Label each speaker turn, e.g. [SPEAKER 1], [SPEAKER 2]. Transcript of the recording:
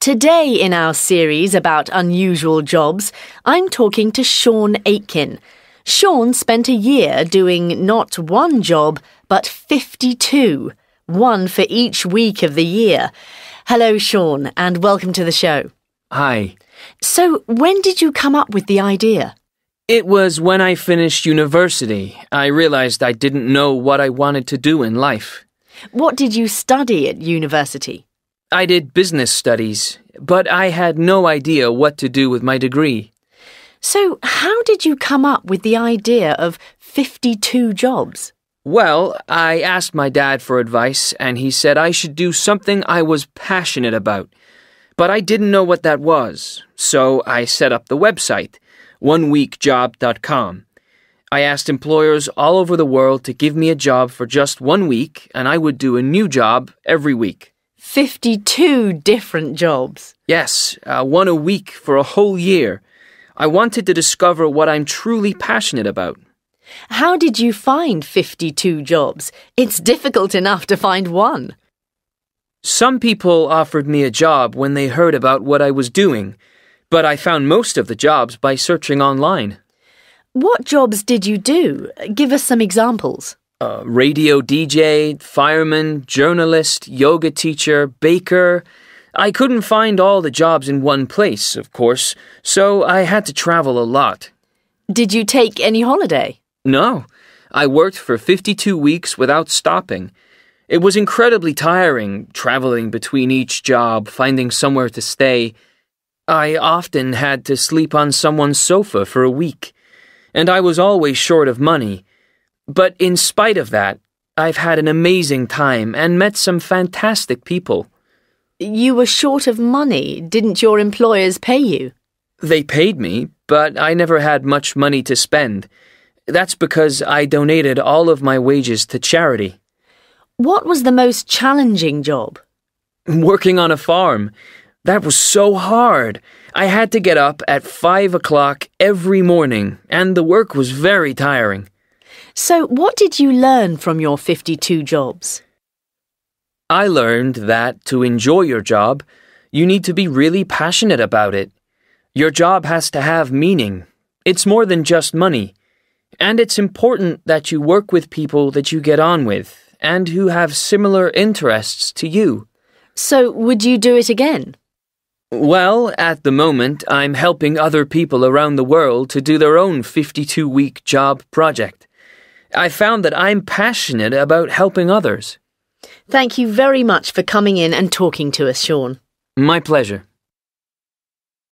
[SPEAKER 1] Today, in our series about unusual jobs, I'm talking to Sean Aitken. Sean spent a year doing not one job, but 52, one for each week of the year. Hello,
[SPEAKER 2] Sean, and welcome to the show. Hi. So, when did you come
[SPEAKER 1] up with the idea?
[SPEAKER 2] It was when I finished university. I realized I didn't know what I wanted to do in life. What did you study at university? I did business studies, but I had no idea what to do with my degree. So,
[SPEAKER 1] how did you come up with the idea of 52 jobs?
[SPEAKER 2] Well, I asked my dad for advice, and he said I should do something I was passionate about. But I didn't know what that was, so I set up the website, oneweekjob.com. I asked employers all over the world to give me a job for just one week, and I would do a new job every week. 52 different jobs. Yes, uh, one a week for a whole year. I wanted to discover what I'm truly passionate about. How did you find 52
[SPEAKER 1] jobs? It's difficult enough to find one.
[SPEAKER 2] Some people offered me a job when they heard about what I was doing, but I found most of the jobs by searching online.
[SPEAKER 1] What jobs did you do? Give us some examples
[SPEAKER 2] uh, radio DJ, fireman, journalist, yoga teacher, baker. I couldn't find all the jobs in one place, of course, so I had to travel a lot. Did you take any holiday? No. I worked for 52 weeks without stopping. It was incredibly tiring, traveling between each job, finding somewhere to stay. I often had to sleep on someone's sofa for a week, and I was always short of money. But in spite of that, I've had an amazing time and met some fantastic people. You were short of money. Didn't your employers pay you? They paid me, but I never had much money to spend. That's because I donated all of my wages to charity. What was the most challenging job? Working on a farm. That was so hard. I had to get up at five o'clock every morning, and the work was very tiring. So, what did you learn from your 52 jobs? I learned that to enjoy your job, you need to be really passionate about it. Your job has to have meaning. It's more than just money. And it's important that you work with people that you get on with and who have similar interests to you. So, would you do it again? Well, at the moment, I'm helping other people around the world to do their own 52 week job project. I found that I'm passionate about helping others.
[SPEAKER 1] Thank you very much for coming in and talking to us, Sean.
[SPEAKER 2] My pleasure.